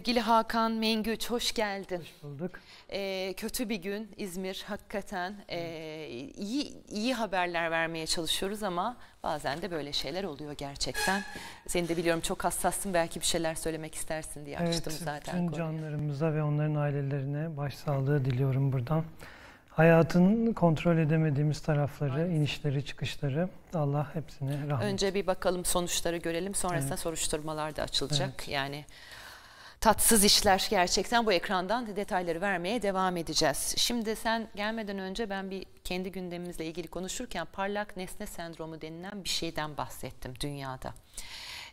Sevgili Hakan Mengüç hoş geldin. Hoş bulduk. Ee, kötü bir gün İzmir hakikaten ee, iyi iyi haberler vermeye çalışıyoruz ama bazen de böyle şeyler oluyor gerçekten. Seni de biliyorum çok hassassın belki bir şeyler söylemek istersin diye açtım evet, zaten. Tüm canlarımıza ve onların ailelerine başsağlığı diliyorum buradan. Hayatın kontrol edemediğimiz tarafları, Aynen. inişleri, çıkışları Allah hepsine rahmet. Önce bir bakalım sonuçları görelim sonrasında evet. soruşturmalar da açılacak. Evet. Yani tatsız işler gerçekten bu ekrandan detayları vermeye devam edeceğiz. Şimdi sen gelmeden önce ben bir kendi gündemimizle ilgili konuşurken parlak nesne sendromu denilen bir şeyden bahsettim dünyada.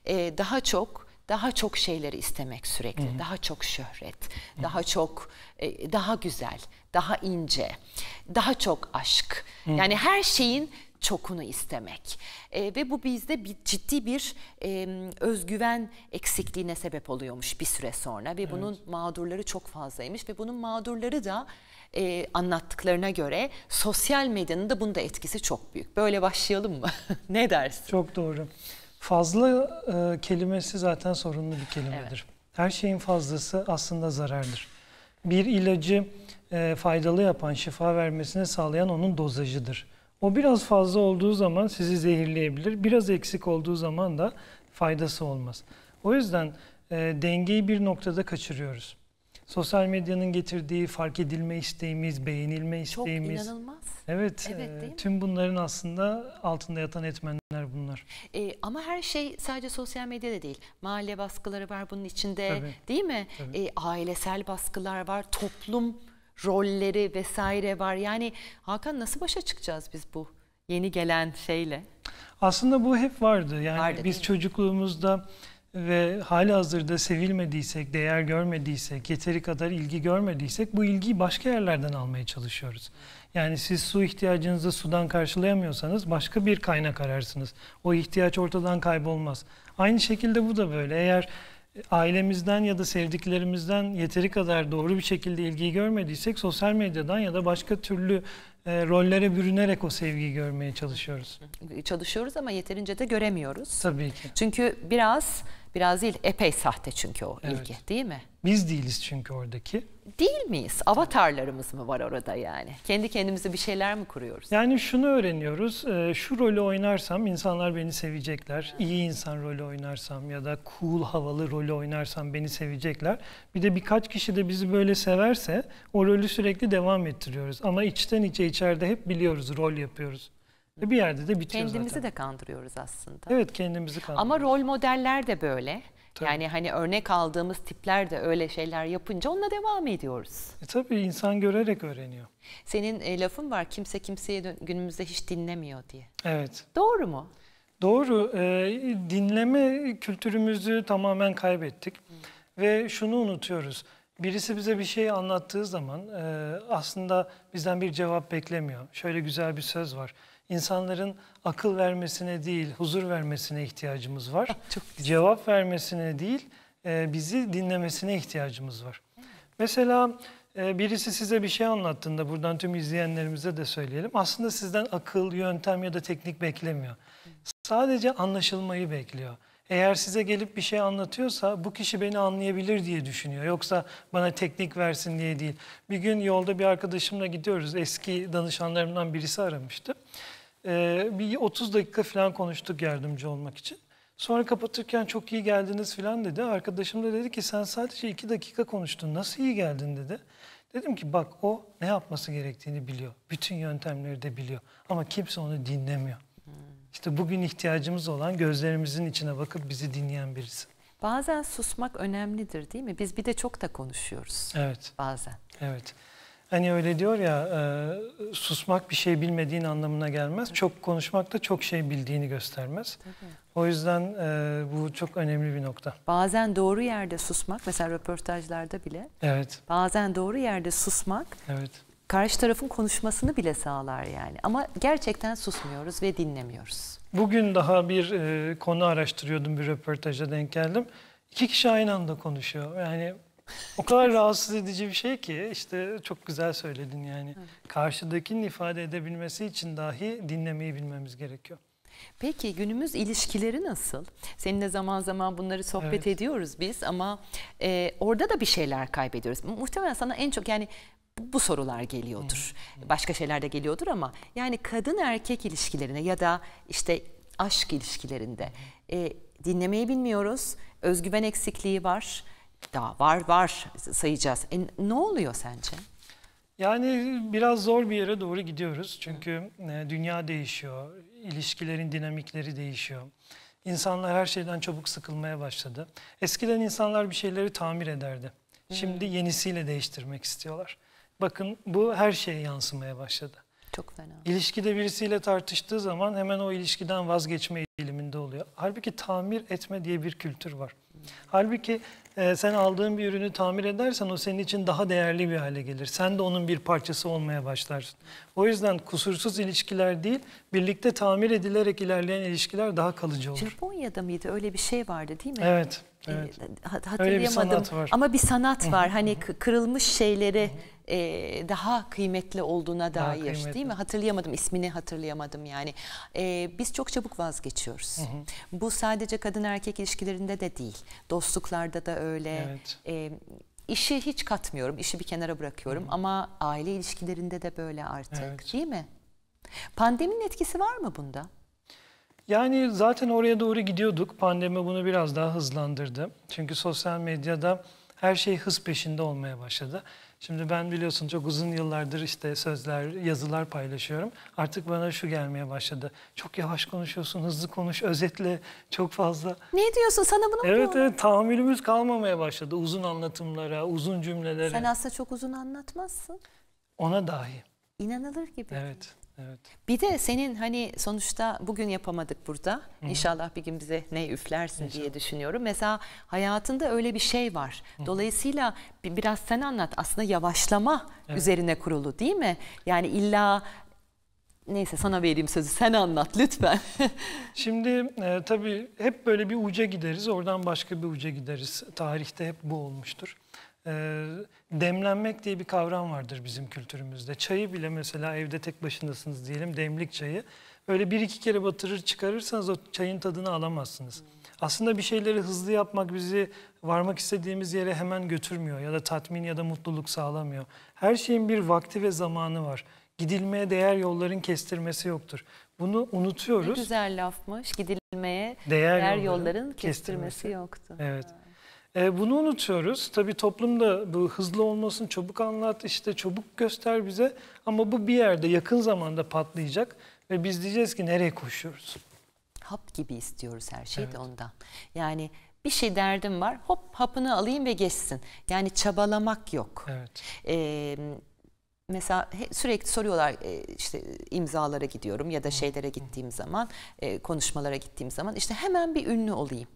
Ee, daha çok daha çok şeyleri istemek sürekli. Hı hı. Daha çok şöhret, hı hı. daha çok e, daha güzel, daha ince, daha çok aşk. Hı hı. Yani her şeyin çokunu istemek e, ve bu bizde bir, ciddi bir e, özgüven eksikliğine sebep oluyormuş bir süre sonra ve evet. bunun mağdurları çok fazlaymış ve bunun mağdurları da e, anlattıklarına göre sosyal medyanın da bunda etkisi çok büyük. Böyle başlayalım mı? ne dersin? Çok doğru. Fazla e, kelimesi zaten sorunlu bir kelimedir. Evet. Her şeyin fazlası aslında zarardır. Bir ilacı e, faydalı yapan, şifa vermesini sağlayan onun dozajıdır. O biraz fazla olduğu zaman sizi zehirleyebilir. Biraz eksik olduğu zaman da faydası olmaz. O yüzden e, dengeyi bir noktada kaçırıyoruz. Sosyal medyanın getirdiği fark edilme isteğimiz, beğenilme isteğimiz. Çok inanılmaz. Evet, evet e, tüm bunların aslında altında yatan etmenler bunlar. E, ama her şey sadece sosyal medyada değil. Mahalle baskıları var bunun içinde Tabii. değil mi? Tabii. E, ailesel baskılar var, toplum rolleri vesaire var. Yani Hakan nasıl başa çıkacağız biz bu yeni gelen şeyle? Aslında bu hep vardı. Yani vardı, biz çocukluğumuzda ve hali hazırda sevilmediysek, değer görmediysek, yeteri kadar ilgi görmediysek bu ilgiyi başka yerlerden almaya çalışıyoruz. Yani siz su ihtiyacınızı sudan karşılayamıyorsanız başka bir kaynak ararsınız. O ihtiyaç ortadan kaybolmaz. Aynı şekilde bu da böyle. Eğer ailemizden ya da sevdiklerimizden yeteri kadar doğru bir şekilde ilgiyi görmediysek sosyal medyadan ya da başka türlü e, rollere bürünerek o sevgiyi görmeye çalışıyoruz. Çalışıyoruz ama yeterince de göremiyoruz. Tabii ki. Çünkü biraz Biraz değil epey sahte çünkü o evet. değil mi? Biz değiliz çünkü oradaki. Değil miyiz? Avatarlarımız mı var orada yani? Kendi kendimize bir şeyler mi kuruyoruz? Yani şunu öğreniyoruz. E, şu rolü oynarsam insanlar beni sevecekler. İyi insan rolü oynarsam ya da cool havalı rolü oynarsam beni sevecekler. Bir de birkaç kişi de bizi böyle severse o rolü sürekli devam ettiriyoruz. Ama içten içe içeride hep biliyoruz rol yapıyoruz. Bir yerde de bitiyor Kendimizi zaten. de kandırıyoruz aslında. Evet kendimizi kandırıyoruz. Ama rol modeller de böyle. Tabii. Yani hani örnek aldığımız tipler de öyle şeyler yapınca onunla devam ediyoruz. E tabii insan görerek öğreniyor. Senin e, lafın var kimse kimseyi günümüzde hiç dinlemiyor diye. Evet. Doğru mu? Doğru. E, dinleme kültürümüzü tamamen kaybettik. Hı. Ve şunu unutuyoruz. Birisi bize bir şey anlattığı zaman e, aslında bizden bir cevap beklemiyor. Şöyle güzel bir söz var. İnsanların akıl vermesine değil, huzur vermesine ihtiyacımız var. Ah, çok güzel. Cevap vermesine değil, e, bizi dinlemesine ihtiyacımız var. Mesela e, birisi size bir şey anlattığında, buradan tüm izleyenlerimize de söyleyelim. Aslında sizden akıl, yöntem ya da teknik beklemiyor. Sadece anlaşılmayı bekliyor. Eğer size gelip bir şey anlatıyorsa bu kişi beni anlayabilir diye düşünüyor. Yoksa bana teknik versin diye değil. Bir gün yolda bir arkadaşımla gidiyoruz. Eski danışanlarımdan birisi aramıştı. Ee, bir 30 dakika falan konuştuk yardımcı olmak için. Sonra kapatırken çok iyi geldiniz falan dedi. Arkadaşım da dedi ki sen sadece 2 dakika konuştun nasıl iyi geldin dedi. Dedim ki bak o ne yapması gerektiğini biliyor. Bütün yöntemleri de biliyor. Ama kimse onu dinlemiyor. Hmm. İşte bugün ihtiyacımız olan gözlerimizin içine bakıp bizi dinleyen birisi. Bazen susmak önemlidir değil mi? Biz bir de çok da konuşuyoruz. Evet. Bazen. Evet. Hani öyle diyor ya e, susmak bir şey bilmediğin anlamına gelmez. Çok konuşmak da çok şey bildiğini göstermez. O yüzden e, bu çok önemli bir nokta. Bazen doğru yerde susmak mesela röportajlarda bile. Evet. Bazen doğru yerde susmak. Evet. Karşı tarafın konuşmasını bile sağlar yani. Ama gerçekten susmuyoruz ve dinlemiyoruz. Bugün daha bir e, konu araştırıyordum bir röportaja denk geldim. İki kişi aynı anda konuşuyor. Yani o kadar rahatsız edici bir şey ki işte çok güzel söyledin yani. Karşıdakinin ifade edebilmesi için dahi dinlemeyi bilmemiz gerekiyor. Peki günümüz ilişkileri nasıl? Seninle zaman zaman bunları sohbet evet. ediyoruz biz ama e, orada da bir şeyler kaybediyoruz. Muhtemelen sana en çok yani bu sorular geliyordur. Hmm, hmm. Başka şeyler de geliyordur ama yani kadın erkek ilişkilerine ya da işte aşk ilişkilerinde hmm. e, dinlemeyi bilmiyoruz. Özgüven eksikliği var. Daha var var sayacağız. E, ne oluyor sence? Yani biraz zor bir yere doğru gidiyoruz. Çünkü e, dünya değişiyor, ilişkilerin dinamikleri değişiyor. İnsanlar her şeyden çabuk sıkılmaya başladı. Eskiden insanlar bir şeyleri tamir ederdi. Şimdi hmm. yenisiyle değiştirmek istiyorlar. Bakın bu her şeye yansımaya başladı. Çok fena. İlişkide birisiyle tartıştığı zaman hemen o ilişkiden vazgeçme eğiliminde oluyor. Halbuki tamir etme diye bir kültür var. Halbuki e, sen aldığın bir ürünü tamir edersen o senin için daha değerli bir hale gelir. Sen de onun bir parçası olmaya başlarsın. O yüzden kusursuz ilişkiler değil, birlikte tamir edilerek ilerleyen ilişkiler daha kalıcı olur. Japonya'da mıydı? Öyle bir şey vardı değil mi? Evet. E, evet. Hatırlayamadım. Öyle bir sanat var. Ama bir sanat var. hani kırılmış şeyleri e, daha kıymetli olduğuna daha dair kıymetli. değil mi? Hatırlayamadım ismini hatırlayamadım yani. E, biz çok çabuk vazgeçiyoruz. Hı hı. Bu sadece kadın erkek ilişkilerinde de değil. Dostluklarda da öyle. Evet. E, İşi hiç katmıyorum, işi bir kenara bırakıyorum hı ama aile ilişkilerinde de böyle artık evet. değil mi? Pandeminin etkisi var mı bunda? Yani zaten oraya doğru gidiyorduk. Pandemi bunu biraz daha hızlandırdı. Çünkü sosyal medyada her şey hız peşinde olmaya başladı. Şimdi ben biliyorsun çok uzun yıllardır işte sözler, yazılar paylaşıyorum. Artık bana şu gelmeye başladı. Çok yavaş konuşuyorsun, hızlı konuş, özetle çok fazla. Ne diyorsun? Sana bunu Evet, evet tahammülümüz kalmamaya başladı. Uzun anlatımlara, uzun cümlelere. Sen aslında çok uzun anlatmazsın. Ona dahi. İnanılır gibi. Evet. Evet. Bir de senin hani sonuçta bugün yapamadık burada. Hı-hı. İnşallah bir gün bize ne üflersin İnşallah. diye düşünüyorum. Mesela hayatında öyle bir şey var. Hı-hı. Dolayısıyla biraz sen anlat. Aslında yavaşlama evet. üzerine kurulu değil mi? Yani illa neyse sana vereyim sözü sen anlat lütfen. Şimdi e, tabii hep böyle bir uca gideriz oradan başka bir uca gideriz. Tarihte hep bu olmuştur. Ee, demlenmek diye bir kavram vardır bizim kültürümüzde. Çayı bile mesela evde tek başındasınız diyelim demlik çayı. Öyle bir iki kere batırır çıkarırsanız o çayın tadını alamazsınız. Aslında bir şeyleri hızlı yapmak bizi varmak istediğimiz yere hemen götürmüyor ya da tatmin ya da mutluluk sağlamıyor. Her şeyin bir vakti ve zamanı var. Gidilmeye değer yolların kestirmesi yoktur. Bunu unutuyoruz. Ne güzel lafmış. Gidilmeye değer, değer yolların, yolların kestirmesi. kestirmesi yoktu. Evet. Ha. E, bunu unutuyoruz. Tabii toplumda bu hızlı olmasın, çabuk anlat, işte çabuk göster bize. Ama bu bir yerde yakın zamanda patlayacak ve biz diyeceğiz ki nereye koşuyoruz? Hap gibi istiyoruz her şeyi evet. de ondan. Yani bir şey derdim var hop hapını alayım ve geçsin. Yani çabalamak yok. Evet. Ee, mesela sürekli soruyorlar e, işte imzalara gidiyorum ya da şeylere gittiğim zaman e, konuşmalara gittiğim zaman işte hemen bir ünlü olayım.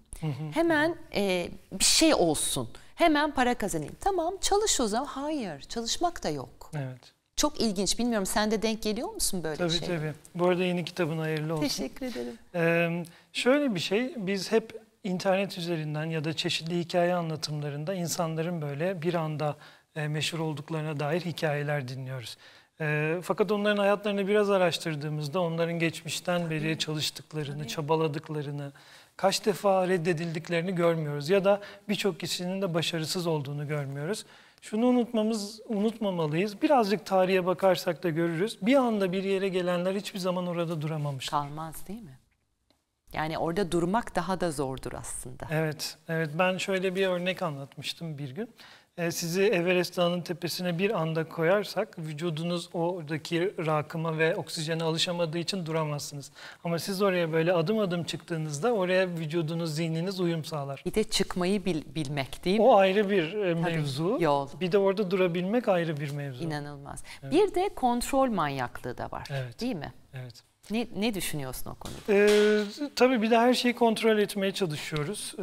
hemen e, bir şey olsun. Hemen para kazanayım. Tamam çalış o zaman. Hayır çalışmak da yok. Evet. Çok ilginç. Bilmiyorum sen de denk geliyor musun böyle şey? Tabii tabii. Bu arada yeni kitabın hayırlı olsun. Teşekkür ederim. Ee, şöyle bir şey. Biz hep internet üzerinden ya da çeşitli hikaye anlatımlarında insanların böyle bir anda e, meşhur olduklarına dair hikayeler dinliyoruz. E, fakat onların hayatlarını biraz araştırdığımızda onların geçmişten beri çalıştıklarını, çabaladıklarını, kaç defa reddedildiklerini görmüyoruz ya da birçok kişinin de başarısız olduğunu görmüyoruz. Şunu unutmamız unutmamalıyız. Birazcık tarihe bakarsak da görürüz. Bir anda bir yere gelenler hiçbir zaman orada duramamış. Kalmaz değil mi? Yani orada durmak daha da zordur aslında. Evet, evet. Ben şöyle bir örnek anlatmıştım bir gün. E, sizi Everest Dağı'nın tepesine bir anda koyarsak vücudunuz oradaki rakıma ve oksijene alışamadığı için duramazsınız. Ama siz oraya böyle adım adım çıktığınızda oraya vücudunuz, zihniniz uyum sağlar. Bir de çıkmayı bil, bilmek değil mi? O ayrı bir e, mevzu. Tabii, yol. Bir de orada durabilmek ayrı bir mevzu. İnanılmaz. Evet. Bir de kontrol manyaklığı da var evet. değil mi? Evet. Ne, ne düşünüyorsun o konuda? Ee, tabii bir de her şeyi kontrol etmeye çalışıyoruz. Ee,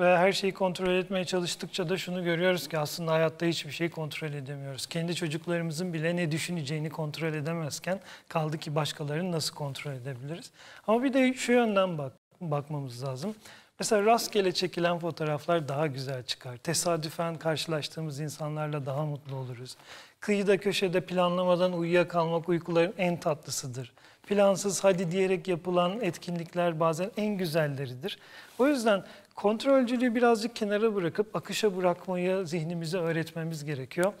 ve her şeyi kontrol etmeye çalıştıkça da şunu görüyoruz ki aslında hayatta hiçbir şeyi kontrol edemiyoruz. Kendi çocuklarımızın bile ne düşüneceğini kontrol edemezken kaldı ki başkalarını nasıl kontrol edebiliriz? Ama bir de şu yönden bak bakmamız lazım. Mesela rastgele çekilen fotoğraflar daha güzel çıkar. Tesadüfen karşılaştığımız insanlarla daha mutlu oluruz. Kıyıda köşede planlamadan uyuyakalmak uykuların en tatlısıdır. Plansız hadi diyerek yapılan etkinlikler bazen en güzelleridir. O yüzden kontrolcülüğü birazcık kenara bırakıp akışa bırakmayı zihnimize öğretmemiz gerekiyor.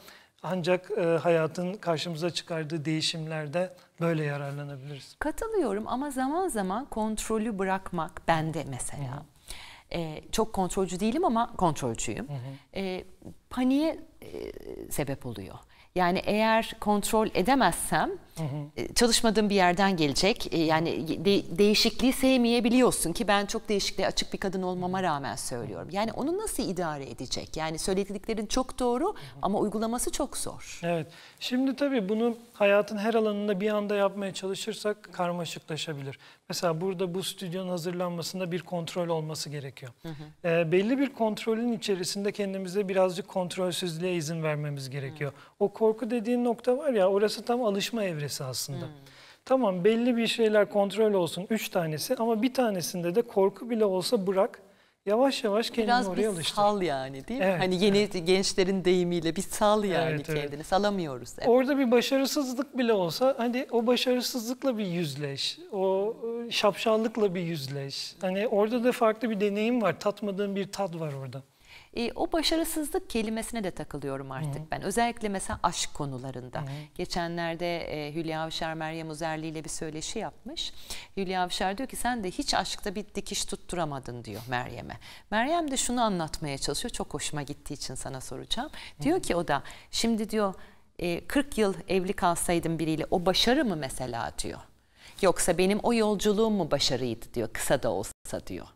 Ancak e, hayatın karşımıza çıkardığı değişimlerde böyle yararlanabiliriz. Katılıyorum ama zaman zaman kontrolü bırakmak bende mesela. Hı. E, çok kontrolcü değilim ama kontrolcüyüm. Hı hı. E, paniğe e, sebep oluyor. Yani eğer kontrol edemezsem hı hı. E, çalışmadığım bir yerden gelecek. E, yani de, değişikliği sevmeyebiliyorsun ki ben çok değişikliğe açık bir kadın olmama rağmen söylüyorum. Yani onu nasıl idare edecek? Yani söylediklerin çok doğru ama uygulaması çok zor. Evet. Şimdi tabii bunu hayatın her alanında bir anda yapmaya çalışırsak karmaşıklaşabilir. Mesela burada bu stüdyonun hazırlanmasında bir kontrol olması gerekiyor. Hı hı. E, belli bir kontrolün içerisinde kendimize birazcık kontrolsüzlüğe izin vermemiz gerekiyor. Hı. O korku dediğin nokta var ya orası tam alışma evresi aslında. Hmm. Tamam belli bir şeyler kontrol olsun üç tanesi ama bir tanesinde de korku bile olsa bırak. Yavaş yavaş kendini Biraz oraya alıştır. Biraz bir sal yani değil mi? Evet, hani yeni gençlerin deyimiyle bir sal yani evet, kendini salamıyoruz. Evet. Orada bir başarısızlık bile olsa hani o başarısızlıkla bir yüzleş. O e, şapşallıkla bir yüzleş. Hani orada da farklı bir deneyim var. Tatmadığın bir tat var orada. E, o başarısızlık kelimesine de takılıyorum artık hı ben. Özellikle mesela aşk konularında. hı Geçenlerde e, Hülya Avşar Meryem Uzerli ile bir söyleşi yapmış. Hülya Avşar diyor ki sen de hiç aşkta bir dikiş tutturamadın diyor Meryem'e. Meryem de şunu anlatmaya çalışıyor. Çok hoşuma gittiği için sana soracağım. hı Diyor ki o da şimdi diyor e, 40 yıl evli kalsaydım biriyle o başarı mı mesela diyor. Yoksa benim o yolculuğum mu başarıydı diyor kısa da olsa diyor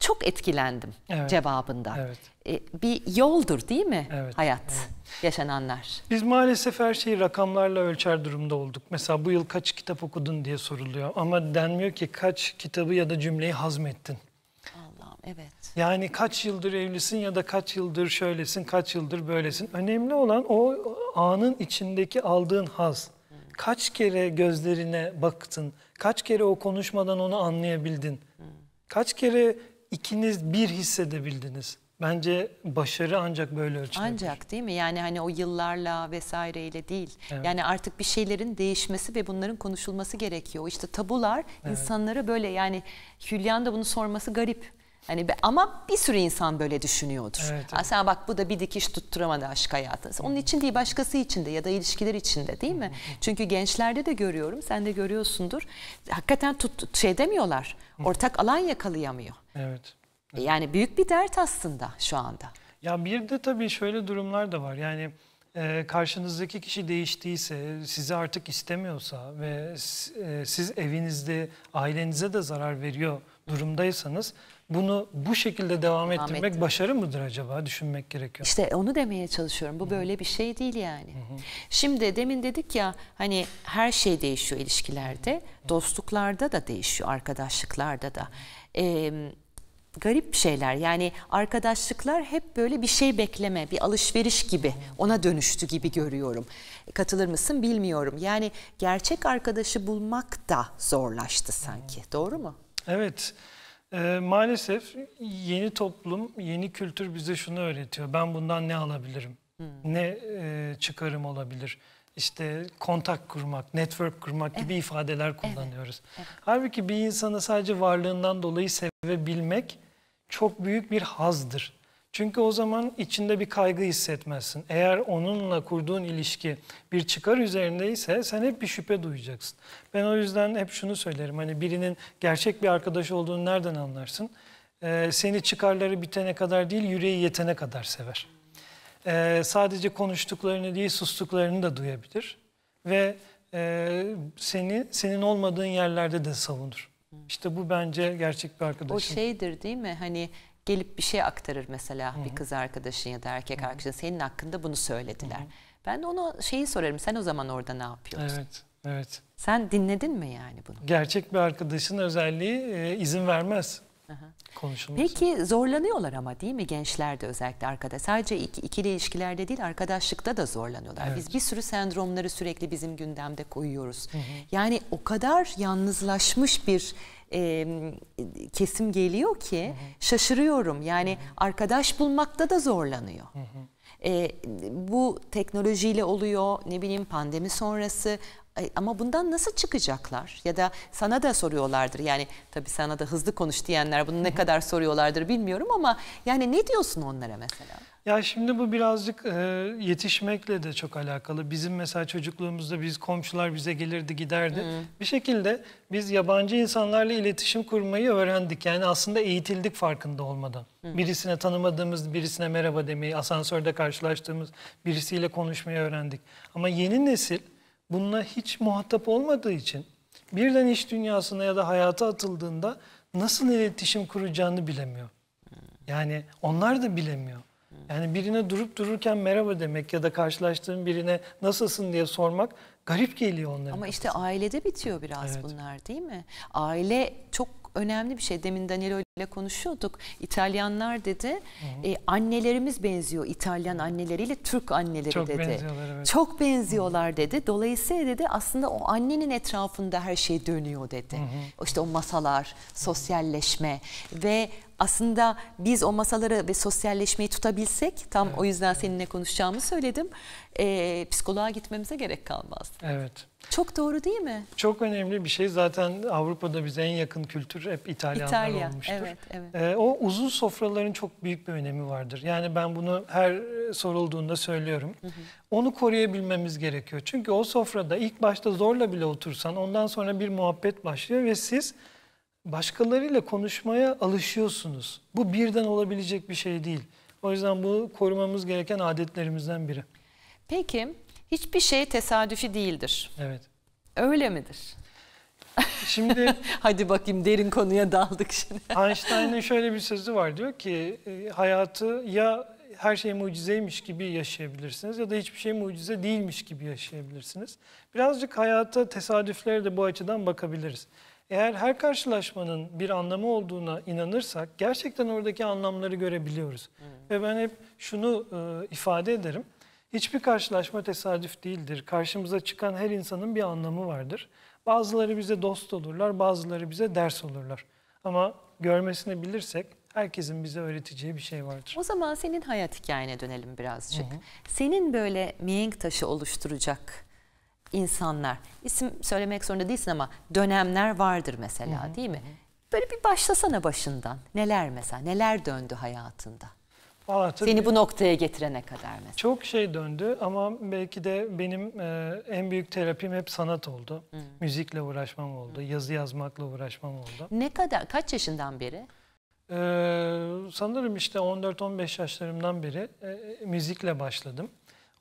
çok etkilendim evet. cevabında. Evet. E, bir yoldur değil mi evet. hayat, evet. yaşananlar? Biz maalesef her şeyi rakamlarla ölçer durumda olduk. Mesela bu yıl kaç kitap okudun diye soruluyor ama denmiyor ki kaç kitabı ya da cümleyi hazmettin. Allah'ım evet. Yani kaç yıldır evlisin ya da kaç yıldır şöylesin, kaç yıldır böylesin. Önemli olan o anın içindeki aldığın haz. Kaç kere gözlerine baktın, kaç kere o konuşmadan onu anlayabildin. Kaç kere ikiniz bir hissedebildiniz. Bence başarı ancak böyle ölçülebilir. Ancak değil mi? Yani hani o yıllarla vesaireyle değil. Evet. Yani artık bir şeylerin değişmesi ve bunların konuşulması gerekiyor. İşte tabular evet. insanlara böyle yani Hülyan da bunu sorması garip. Hani ama bir sürü insan böyle düşünüyordur. Evet, evet. Sen bak bu da bir dikiş tutturamadı aşk hayatı. Onun için değil başkası için de ya da ilişkiler için de değil mi? Çünkü gençlerde de görüyorum, sen de görüyorsundur. Hakikaten tut, şey demiyorlar. Ortak alan yakalayamıyor. Evet. evet. Yani büyük bir dert aslında şu anda. Ya bir de tabii şöyle durumlar da var. Yani e, karşınızdaki kişi değiştiyse, sizi artık istemiyorsa ve e, siz evinizde ailenize de zarar veriyor durumdaysanız bunu bu şekilde devam ettirmek devam başarı mıdır acaba düşünmek gerekiyor. İşte onu demeye çalışıyorum. Bu Hı -hı. böyle bir şey değil yani. Hı -hı. Şimdi demin dedik ya hani her şey değişiyor ilişkilerde. Hı -hı. Dostluklarda da değişiyor, arkadaşlıklarda da. Ee, garip şeyler yani arkadaşlıklar hep böyle bir şey bekleme bir alışveriş gibi ona dönüştü gibi görüyorum katılır mısın bilmiyorum yani gerçek arkadaşı bulmak da zorlaştı sanki doğru mu? Evet e, maalesef yeni toplum, yeni kültür bize şunu öğretiyor. Ben bundan ne alabilirim? Hmm. Ne e, çıkarım olabilir? İşte kontak kurmak, network kurmak evet. gibi ifadeler kullanıyoruz. Evet. Evet. Halbuki bir insanı sadece varlığından dolayı sevebilmek çok büyük bir hazdır. Çünkü o zaman içinde bir kaygı hissetmezsin. Eğer onunla kurduğun ilişki bir çıkar üzerindeyse sen hep bir şüphe duyacaksın. Ben o yüzden hep şunu söylerim. Hani birinin gerçek bir arkadaş olduğunu nereden anlarsın? Ee, seni çıkarları bitene kadar değil yüreği yetene kadar sever. Ee, sadece konuştuklarını değil sustuklarını da duyabilir. Ve e, seni senin olmadığın yerlerde de savunur. İşte bu bence gerçek bir arkadaşım. O şeydir değil mi? Hani gelip bir şey aktarır mesela Hı-hı. bir kız arkadaşın ya da erkek Hı-hı. arkadaşın senin hakkında bunu söylediler. Hı-hı. Ben de ona şeyi sorarım sen o zaman orada ne yapıyorsun? Evet. Evet. Sen dinledin mi yani bunu? Gerçek bir arkadaşın özelliği e, izin vermez. Konuşulması. Peki zorlanıyorlar ama değil mi gençler de özellikle arkadaş. Sadece iki, ikili ilişkilerde değil arkadaşlıkta da zorlanıyorlar. Evet. Biz bir sürü sendromları sürekli bizim gündemde koyuyoruz. Hı hı. Yani o kadar yalnızlaşmış bir e, kesim geliyor ki hı hı. şaşırıyorum. Yani hı hı. arkadaş bulmakta da zorlanıyor. Hı hı. E, bu teknolojiyle oluyor, ne bileyim pandemi sonrası ama bundan nasıl çıkacaklar? Ya da sana da soruyorlardır. Yani tabii sana da hızlı konuş diyenler bunu ne kadar soruyorlardır bilmiyorum ama yani ne diyorsun onlara mesela? Ya şimdi bu birazcık e, yetişmekle de çok alakalı. Bizim mesela çocukluğumuzda biz komşular bize gelirdi giderdi. Hmm. Bir şekilde biz yabancı insanlarla iletişim kurmayı öğrendik. Yani aslında eğitildik farkında olmadan. Hmm. Birisine tanımadığımız, birisine merhaba demeyi, asansörde karşılaştığımız birisiyle konuşmayı öğrendik. Ama yeni nesil bununla hiç muhatap olmadığı için birden iş dünyasına ya da hayata atıldığında nasıl iletişim kuracağını bilemiyor. Yani onlar da bilemiyor. Yani birine durup dururken merhaba demek ya da karşılaştığın birine nasılsın diye sormak garip geliyor onlara. Ama işte ailede bitiyor biraz evet. bunlar değil mi? Aile çok önemli bir şey. Demin Danilo ile konuşuyorduk. İtalyanlar dedi e, annelerimiz benziyor İtalyan anneleriyle Türk anneleri Çok dedi. Benziyorlar, evet. Çok benziyorlar dedi. Dolayısıyla dedi aslında o annenin etrafında her şey dönüyor dedi. Hı. hı. İşte o masalar, sosyalleşme ve aslında biz o masaları ve sosyalleşmeyi tutabilsek tam evet, o yüzden evet. seninle konuşacağımı söyledim. E, psikoloğa gitmemize gerek kalmaz. Evet. Çok doğru değil mi? Çok önemli bir şey. Zaten Avrupa'da bize en yakın kültür hep İtalyanlar İtalya, olmuştur. Evet, evet. Ee, o uzun sofraların çok büyük bir önemi vardır. Yani ben bunu her e, sorulduğunda söylüyorum. Hı hı. Onu koruyabilmemiz gerekiyor. Çünkü o sofrada ilk başta zorla bile otursan ondan sonra bir muhabbet başlıyor ve siz başkalarıyla konuşmaya alışıyorsunuz. Bu birden olabilecek bir şey değil. O yüzden bu korumamız gereken adetlerimizden biri. Peki hiçbir şey tesadüfi değildir. Evet. Öyle midir? Şimdi hadi bakayım derin konuya daldık şimdi. Einstein'ın şöyle bir sözü var diyor ki e, hayatı ya her şey mucizeymiş gibi yaşayabilirsiniz ya da hiçbir şey mucize değilmiş gibi yaşayabilirsiniz. Birazcık hayata tesadüflere de bu açıdan bakabiliriz. Eğer her karşılaşmanın bir anlamı olduğuna inanırsak gerçekten oradaki anlamları görebiliyoruz. Hmm. Ve ben hep şunu e, ifade ederim. Hiçbir karşılaşma tesadüf değildir. Karşımıza çıkan her insanın bir anlamı vardır. Bazıları bize dost olurlar, bazıları bize ders olurlar. Ama görmesini bilirsek herkesin bize öğreteceği bir şey vardır. O zaman senin hayat hikayene dönelim birazcık. Hı hı. Senin böyle mihenk taşı oluşturacak insanlar, isim söylemek zorunda değilsin ama dönemler vardır mesela hı hı. değil mi? Böyle bir başlasana başından. Neler mesela, neler döndü hayatında? Vallahi tabii Seni bu noktaya getirene kadar mesela. Çok şey döndü ama belki de benim e, en büyük terapim hep sanat oldu. Hı. Müzikle uğraşmam oldu, Hı. yazı yazmakla uğraşmam oldu. Ne kadar, kaç yaşından beri? Ee, sanırım işte 14-15 yaşlarımdan beri e, e müzikle başladım.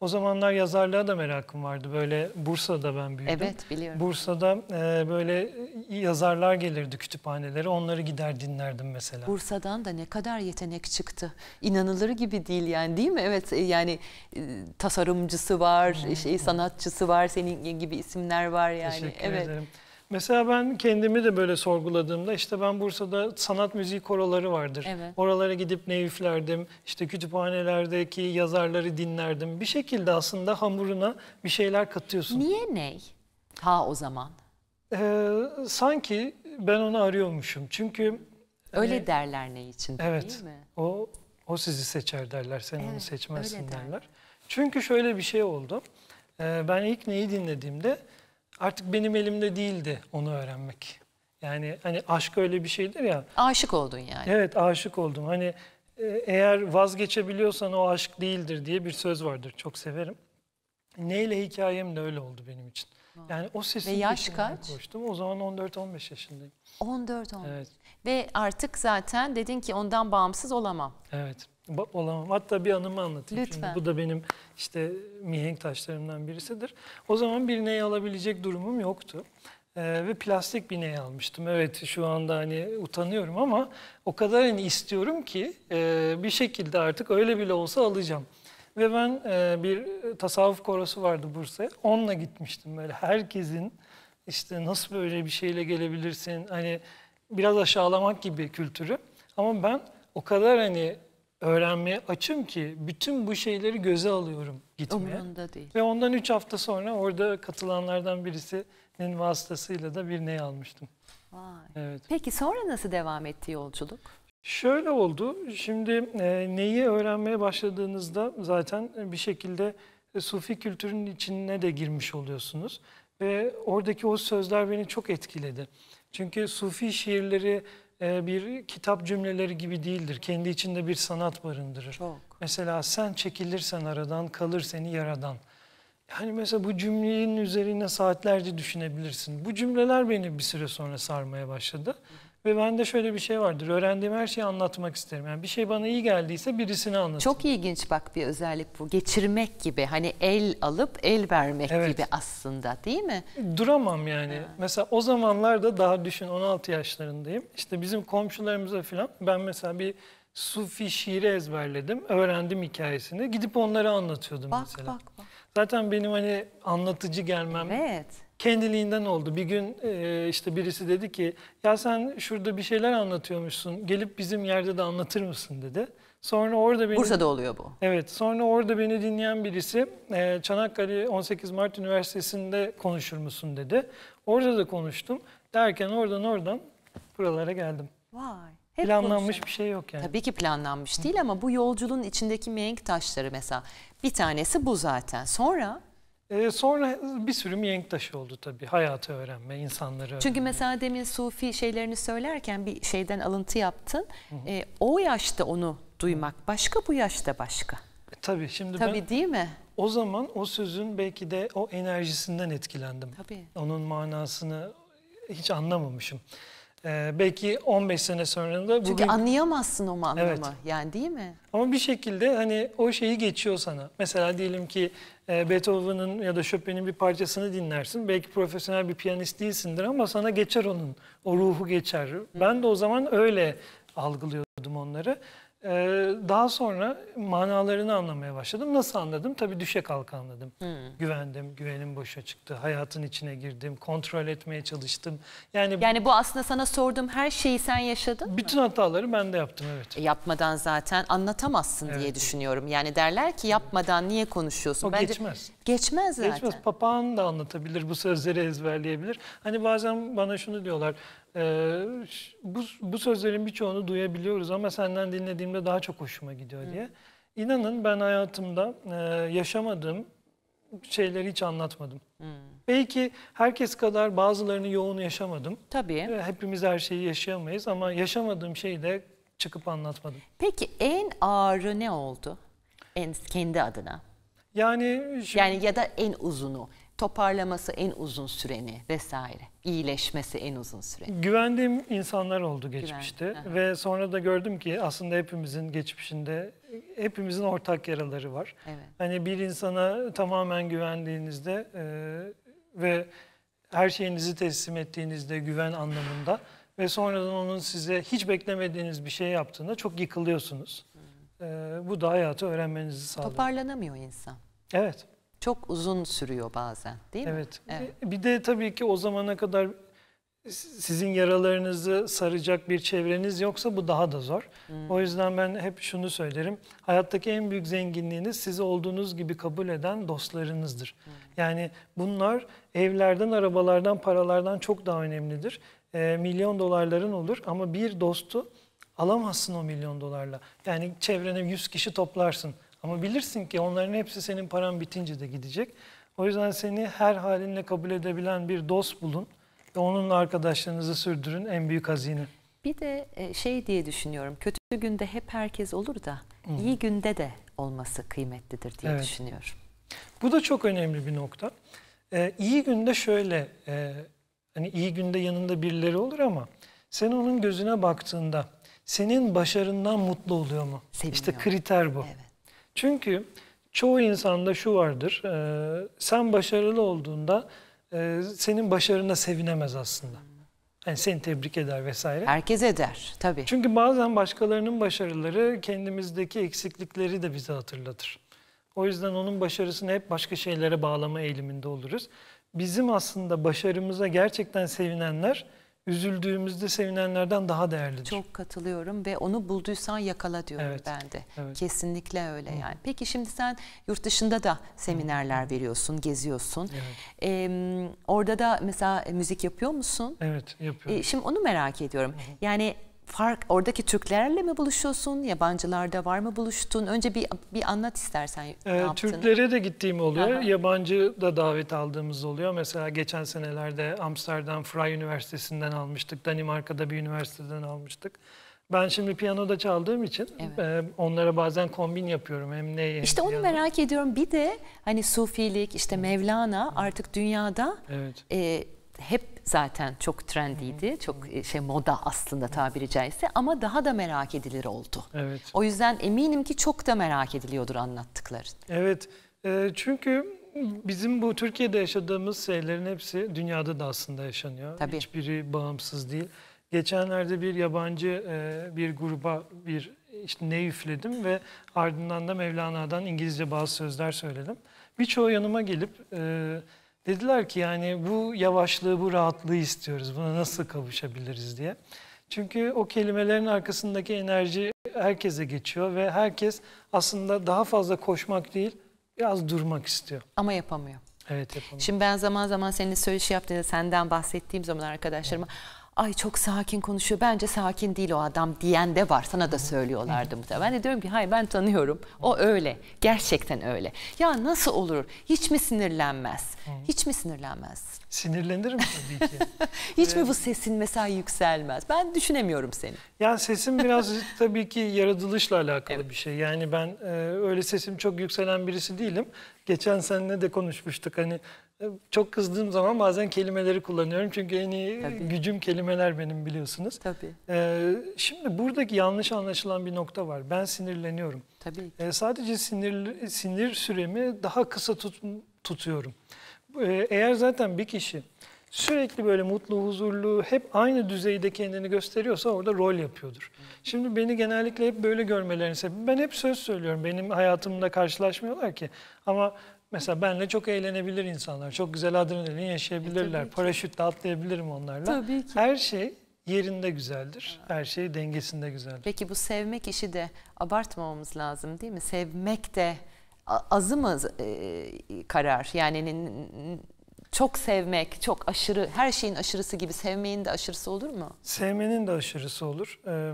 O zamanlar yazarlığa da merakım vardı. Böyle Bursa'da ben büyüdüm. Evet biliyorum. Bursa'da e, böyle yazarlar gelirdi kütüphanelere. Onları gider dinlerdim mesela. Bursa'dan da ne kadar yetenek çıktı. İnanılır gibi değil yani değil mi? Evet e, yani e, tasarımcısı var, hmm. şey sanatçısı var, senin gibi isimler var yani. Teşekkür evet. ederim. Mesela ben kendimi de böyle sorguladığımda işte ben Bursa'da sanat müziği koroları vardır. Evet. Oralara gidip ne işte kütüphanelerdeki yazarları dinlerdim. Bir şekilde aslında hamuruna bir şeyler katıyorsun. Niye ney? Ha o zaman. Ee, sanki ben onu arıyormuşum. Çünkü... Öyle hani, derler ne için evet, değil mi? O, o sizi seçer derler, sen evet, onu seçmezsin derler. derler. Çünkü şöyle bir şey oldu. Ee, ben ilk neyi dinlediğimde artık benim elimde değildi onu öğrenmek. Yani hani aşk öyle bir şeydir ya. Aşık oldun yani. Evet aşık oldum. Hani e, eğer vazgeçebiliyorsan o aşk değildir diye bir söz vardır. Çok severim. Neyle hikayem de öyle oldu benim için. Yani o sesin Ve yaş kaç? koştum. O zaman 14-15 yaşındayım. 14-15. Evet. Ve artık zaten dedin ki ondan bağımsız olamam. Evet olamam. Hatta bir anımı anlatayım Lütfen. şimdi. Bu da benim işte mihenk taşlarımdan birisidir. O zaman bir ney alabilecek durumum yoktu. Ee, ve plastik bir ney almıştım. Evet şu anda hani utanıyorum ama o kadar hani istiyorum ki e, bir şekilde artık öyle bile olsa alacağım. Ve ben e, bir tasavvuf korosu vardı Bursa'ya. Onunla gitmiştim böyle herkesin işte nasıl böyle bir şeyle gelebilirsin hani biraz aşağılamak gibi kültürü. Ama ben o kadar hani öğrenmeye açım ki bütün bu şeyleri göze alıyorum gitmeye. Umurunda değil. Ve ondan 3 hafta sonra orada katılanlardan birisinin vasıtasıyla da bir ney almıştım. Vay. Evet. Peki sonra nasıl devam etti yolculuk? Şöyle oldu. Şimdi e, neyi öğrenmeye başladığınızda zaten bir şekilde e, sufi kültürün içine de girmiş oluyorsunuz. Ve oradaki o sözler beni çok etkiledi. Çünkü sufi şiirleri e, bir kitap cümleleri gibi değildir. Kendi içinde bir sanat barındırır. Çok. Mesela sen çekilirsen aradan kalır seni yaradan. Yani mesela bu cümlenin üzerine saatlerce düşünebilirsin. Bu cümleler beni bir süre sonra sarmaya başladı. Hı ve bende şöyle bir şey vardır. Öğrendiğim her şeyi anlatmak isterim. Yani bir şey bana iyi geldiyse birisine anlatırım. Çok ilginç bak bir özellik bu. Geçirmek gibi. Hani el alıp el vermek evet. gibi aslında değil mi? Duramam yani. Ha. Mesela o zamanlarda daha düşün 16 yaşlarındayım. İşte bizim komşularımıza falan ben mesela bir Sufi şiiri ezberledim. Öğrendim hikayesini. Gidip onları anlatıyordum bak, mesela. Bak bak bak. Zaten benim hani anlatıcı gelmem evet kendiliğinden oldu. Bir gün e, işte birisi dedi ki ya sen şurada bir şeyler anlatıyormuşsun gelip bizim yerde de anlatır mısın dedi. Sonra orada beni, Bursa'da oluyor bu. Evet sonra orada beni dinleyen birisi e, Çanakkale 18 Mart Üniversitesi'nde konuşur musun dedi. Orada da konuştum derken oradan oradan buralara geldim. Vay. Hep planlanmış konuşalım. bir şey yok yani. Tabii ki planlanmış değil ama bu yolculuğun içindeki mihenk taşları mesela bir tanesi bu zaten. Sonra ee, sonra bir sürü mihenk taşı oldu tabii. Hayatı öğrenme, insanları öğrenme. Çünkü mesela demin Sufi şeylerini söylerken bir şeyden alıntı yaptın. Hı hı. E, o yaşta onu duymak başka, bu yaşta başka. E, tabii şimdi tabii, ben... değil mi? O zaman o sözün belki de o enerjisinden etkilendim. Tabii. Onun manasını hiç anlamamışım. Ee, belki 15 sene sonra da... Bugün... Çünkü anlayamazsın o anlamı evet. yani değil mi? Ama bir şekilde hani o şeyi geçiyor sana. Mesela diyelim ki e, Beethoven'ın ya da Chopin'in bir parçasını dinlersin. Belki profesyonel bir piyanist değilsindir ama sana geçer onun. O ruhu geçer. Hı. Ben de o zaman öyle algılıyordum onları. Ee, daha sonra manalarını anlamaya başladım. Nasıl anladım? Tabii düşe kalka anladım. Hmm. Güvendim, güvenim boşa çıktı. Hayatın içine girdim, kontrol etmeye çalıştım. Yani yani bu aslında sana sorduğum her şeyi sen yaşadın Bütün mı? hataları ben de yaptım evet. E, yapmadan zaten anlatamazsın evet. diye düşünüyorum. Yani derler ki yapmadan niye konuşuyorsun? O Bence geçmez. Geçmez zaten. Geçmez. Papağan da anlatabilir, bu sözleri ezberleyebilir. Hani bazen bana şunu diyorlar, e, bu, bu sözlerin birçoğunu duyabiliyoruz ama senden dinlediğim düşündüğümde daha çok hoşuma gidiyor diye. Hı. İnanın ben hayatımda e, yaşamadığım şeyleri hiç anlatmadım. Hmm. Belki herkes kadar bazılarını yoğun yaşamadım. Tabii. Hepimiz her şeyi yaşayamayız ama yaşamadığım şeyi de çıkıp anlatmadım. Peki en ağırı ne oldu? En kendi adına. Yani şimdi... yani ya da en uzunu toparlaması en uzun süreni vesaire. iyileşmesi en uzun süreni. Güvendiğim insanlar oldu geçmişte Güven. ve sonra da gördüm ki aslında hepimizin geçmişinde hepimizin ortak yaraları var. Evet. Hani bir insana tamamen güvendiğinizde e, ve her şeyinizi teslim ettiğinizde güven anlamında ve sonradan onun size hiç beklemediğiniz bir şey yaptığında çok yıkılıyorsunuz. Hmm. E, bu da hayatı öğrenmenizi sağlıyor. Toparlanamıyor insan. Evet çok uzun sürüyor bazen değil mi? Evet. evet. Bir de tabii ki o zamana kadar sizin yaralarınızı saracak bir çevreniz yoksa bu daha da zor. Hmm. O yüzden ben hep şunu söylerim. Hayattaki en büyük zenginliğiniz siz olduğunuz gibi kabul eden dostlarınızdır. Hmm. Yani bunlar evlerden, arabalardan, paralardan çok daha önemlidir. E, milyon dolarların olur ama bir dostu alamazsın o milyon dolarla. Yani çevrene 100 kişi toplarsın. Ama bilirsin ki onların hepsi senin paran bitince de gidecek. O yüzden seni her halinle kabul edebilen bir dost bulun ve onunla arkadaşlarınızı sürdürün en büyük hazine. Bir de e, şey diye düşünüyorum. Kötü günde hep herkes olur da Hı. iyi günde de olması kıymetlidir diye evet. düşünüyorum. Bu da çok önemli bir nokta. Ee, iyi günde şöyle e, hani iyi günde yanında birileri olur ama sen onun gözüne baktığında senin başarından mutlu oluyor mu? Seviniyor. İşte kriter bu. Evet. Çünkü çoğu insanda şu vardır, e, sen başarılı olduğunda e, senin başarına sevinemez aslında. Yani seni tebrik eder vesaire. Herkes eder tabii. Çünkü bazen başkalarının başarıları kendimizdeki eksiklikleri de bize hatırlatır. O yüzden onun başarısını hep başka şeylere bağlama eğiliminde oluruz. Bizim aslında başarımıza gerçekten sevinenler üzüldüğümüzde sevinenlerden daha değerlidir. Çok katılıyorum ve onu bulduysan yakala diyorum evet, ben de. Evet. Kesinlikle öyle Hı. yani. Peki şimdi sen yurt dışında da seminerler Hı. veriyorsun, geziyorsun. Evet. Ee, orada da mesela müzik yapıyor musun? Evet yapıyorum. Ee, şimdi onu merak ediyorum. Hı. Yani fark oradaki Türklerle mi buluşuyorsun? Yabancılarda var mı buluştun? Önce bir bir anlat istersen. ne ee, yaptın? Türklere de gittiğim oluyor. Aha. Yabancı da davet aldığımız oluyor. Mesela geçen senelerde Amsterdam Fry Üniversitesi'nden almıştık. Danimarka'da bir üniversiteden almıştık. Ben şimdi piyanoda çaldığım için evet. E, onlara bazen kombin yapıyorum hem ne. İşte onu merak ediyorum. Bir de hani sufilik, işte Mevlana artık dünyada evet. e, hep zaten çok trendiydi. Çok e, şey moda aslında tabiri caizse ama daha da merak edilir oldu. Evet. O yüzden eminim ki çok da merak ediliyordur anlattıkların. Evet. E, çünkü bizim bu Türkiye'de yaşadığımız şeylerin hepsi dünyada da aslında yaşanıyor. Tabii. Hiçbiri bağımsız değil. Geçenlerde bir yabancı e, bir gruba bir işte ne üfledim ve ardından da Mevlana'dan İngilizce bazı sözler söyledim. Birçoğu yanıma gelip Dediler ki yani bu yavaşlığı, bu rahatlığı istiyoruz. Buna nasıl kavuşabiliriz diye. Çünkü o kelimelerin arkasındaki enerji herkese geçiyor ve herkes aslında daha fazla koşmak değil, biraz durmak istiyor. Ama yapamıyor. Evet yapamıyor. Şimdi ben zaman zaman senin söyleşi yaptığında senden bahsettiğim zaman arkadaşlarıma... Evet ay çok sakin konuşuyor bence sakin değil o adam diyen de var sana da söylüyorlardı muhtemelen. Ben de diyorum ki hayır ben tanıyorum o öyle gerçekten öyle. Ya nasıl olur hiç mi sinirlenmez hiç mi sinirlenmez? mi tabii ki. hiç ee, mi bu sesin mesela yükselmez? Ben düşünemiyorum seni. Yani sesim biraz tabii ki yaratılışla alakalı evet. bir şey. Yani ben e, öyle sesim çok yükselen birisi değilim. Geçen seninle de konuşmuştuk hani çok kızdığım zaman bazen kelimeleri kullanıyorum. Çünkü en iyi Tabii. gücüm kelimeler benim biliyorsunuz. Tabii. Ee, şimdi buradaki yanlış anlaşılan bir nokta var. Ben sinirleniyorum. Tabii. Ee, sadece sinir, sinir süremi daha kısa tut, tutuyorum. Ee, eğer zaten bir kişi sürekli böyle mutlu, huzurlu, hep aynı düzeyde kendini gösteriyorsa orada rol yapıyordur. Şimdi beni genellikle hep böyle görmelerinin sebebi ben hep söz söylüyorum. Benim hayatımda karşılaşmıyorlar ki. Ama Mesela benle çok eğlenebilir insanlar. Çok güzel adrenalin yaşayabilirler. E, Paraşütle atlayabilirim onlarla. Tabii ki. Her şey yerinde güzeldir. Evet. Her şey dengesinde güzeldir. Peki bu sevmek işi de abartmamamız lazım değil mi? Sevmek de azı mı e, karar? Yani çok sevmek, çok aşırı, her şeyin aşırısı gibi sevmeyin de aşırısı olur mu? Sevmenin de aşırısı olur. Ee,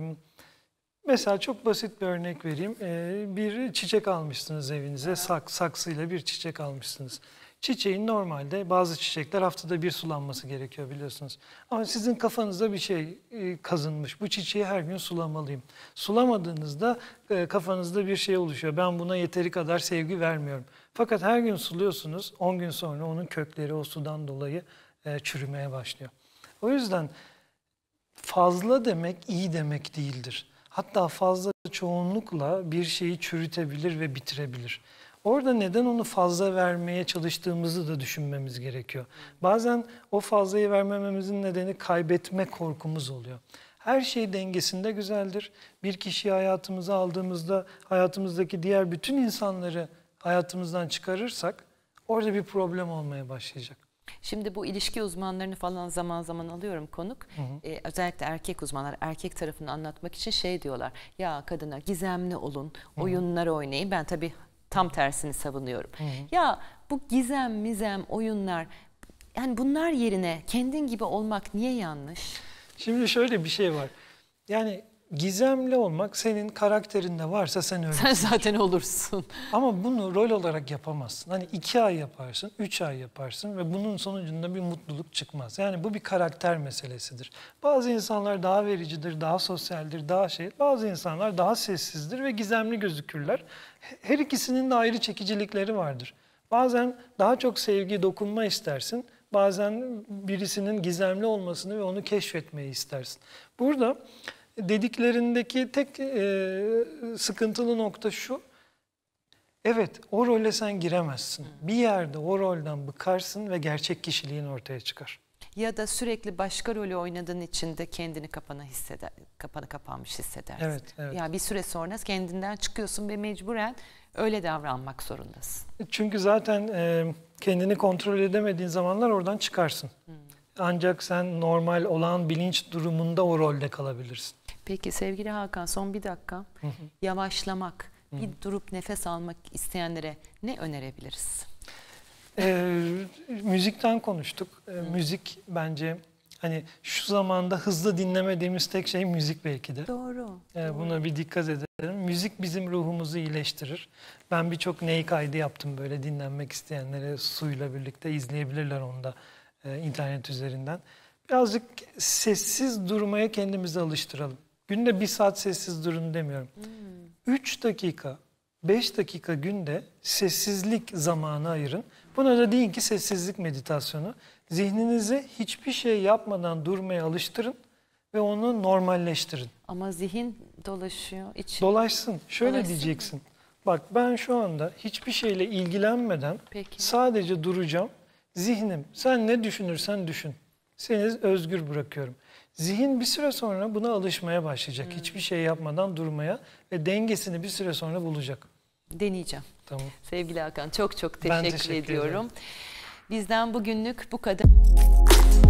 Mesela çok basit bir örnek vereyim. Ee, bir çiçek almışsınız evinize, evet. sak, saksıyla bir çiçek almışsınız. Çiçeğin normalde bazı çiçekler haftada bir sulanması gerekiyor biliyorsunuz. Ama sizin kafanızda bir şey e, kazınmış. Bu çiçeği her gün sulamalıyım. Sulamadığınızda e, kafanızda bir şey oluşuyor. Ben buna yeteri kadar sevgi vermiyorum. Fakat her gün suluyorsunuz. 10 gün sonra onun kökleri o sudan dolayı e, çürümeye başlıyor. O yüzden fazla demek iyi demek değildir. Hatta fazla çoğunlukla bir şeyi çürütebilir ve bitirebilir. Orada neden onu fazla vermeye çalıştığımızı da düşünmemiz gerekiyor. Bazen o fazlayı vermememizin nedeni kaybetme korkumuz oluyor. Her şey dengesinde güzeldir. Bir kişiyi hayatımıza aldığımızda hayatımızdaki diğer bütün insanları hayatımızdan çıkarırsak orada bir problem olmaya başlayacak. Şimdi bu ilişki uzmanlarını falan zaman zaman alıyorum konuk. Hı hı. Ee, özellikle erkek uzmanlar erkek tarafını anlatmak için şey diyorlar. Ya kadına gizemli olun, hı hı. oynayın. Ben tabii tam tersini savunuyorum. Hı hı. Ya bu gizem, mizem, oyunlar yani bunlar yerine kendin gibi olmak niye yanlış? Şimdi şöyle bir şey var. Yani gizemli olmak senin karakterinde varsa sen öyle. Sen şey. zaten olursun. Ama bunu rol olarak yapamazsın. Hani iki ay yaparsın, üç ay yaparsın ve bunun sonucunda bir mutluluk çıkmaz. Yani bu bir karakter meselesidir. Bazı insanlar daha vericidir, daha sosyaldir, daha şey. Bazı insanlar daha sessizdir ve gizemli gözükürler. Her ikisinin de ayrı çekicilikleri vardır. Bazen daha çok sevgi, dokunma istersin. Bazen birisinin gizemli olmasını ve onu keşfetmeyi istersin. Burada dediklerindeki tek e, sıkıntılı nokta şu. Evet o role sen giremezsin. Bir yerde o rolden bıkarsın ve gerçek kişiliğin ortaya çıkar. Ya da sürekli başka rolü oynadığın için de kendini kapana hisseder, kapana kapanmış hissedersin. Evet, evet. Yani bir süre sonra kendinden çıkıyorsun ve mecburen öyle davranmak zorundasın. E, çünkü zaten e, kendini kontrol edemediğin zamanlar oradan çıkarsın. Hmm. Ancak sen normal olan bilinç durumunda o rolde kalabilirsin. Peki sevgili Hakan son bir dakika. Yavaşlamak, bir durup nefes almak isteyenlere ne önerebiliriz? E, müzikten konuştuk. E, müzik bence hani şu zamanda hızlı dinlemediğimiz tek şey müzik belki de. Doğru. E, doğru. Buna bir dikkat edelim. Müzik bizim ruhumuzu iyileştirir. Ben birçok ney kaydı yaptım böyle dinlenmek isteyenlere suyla birlikte izleyebilirler onu da e, internet üzerinden. Birazcık sessiz durmaya kendimizi alıştıralım. Günde bir saat sessiz durun demiyorum. 3 hmm. dakika, beş dakika günde sessizlik zamanı ayırın. Buna da deyin ki sessizlik meditasyonu. Zihninizi hiçbir şey yapmadan durmaya alıştırın ve onu normalleştirin. Ama zihin dolaşıyor. içi. Dolaşsın. Şöyle Dolaşsın diyeceksin. Bak ben şu anda hiçbir şeyle ilgilenmeden Peki. sadece duracağım. Zihnim sen ne düşünürsen düşün. Seni özgür bırakıyorum. Zihin bir süre sonra buna alışmaya başlayacak. Hmm. Hiçbir şey yapmadan durmaya ve dengesini bir süre sonra bulacak. Deneyeceğim. Tamam. Sevgili Hakan çok çok teşekkür, ben teşekkür ediyorum. Ederim. Bizden bugünlük bu kadar.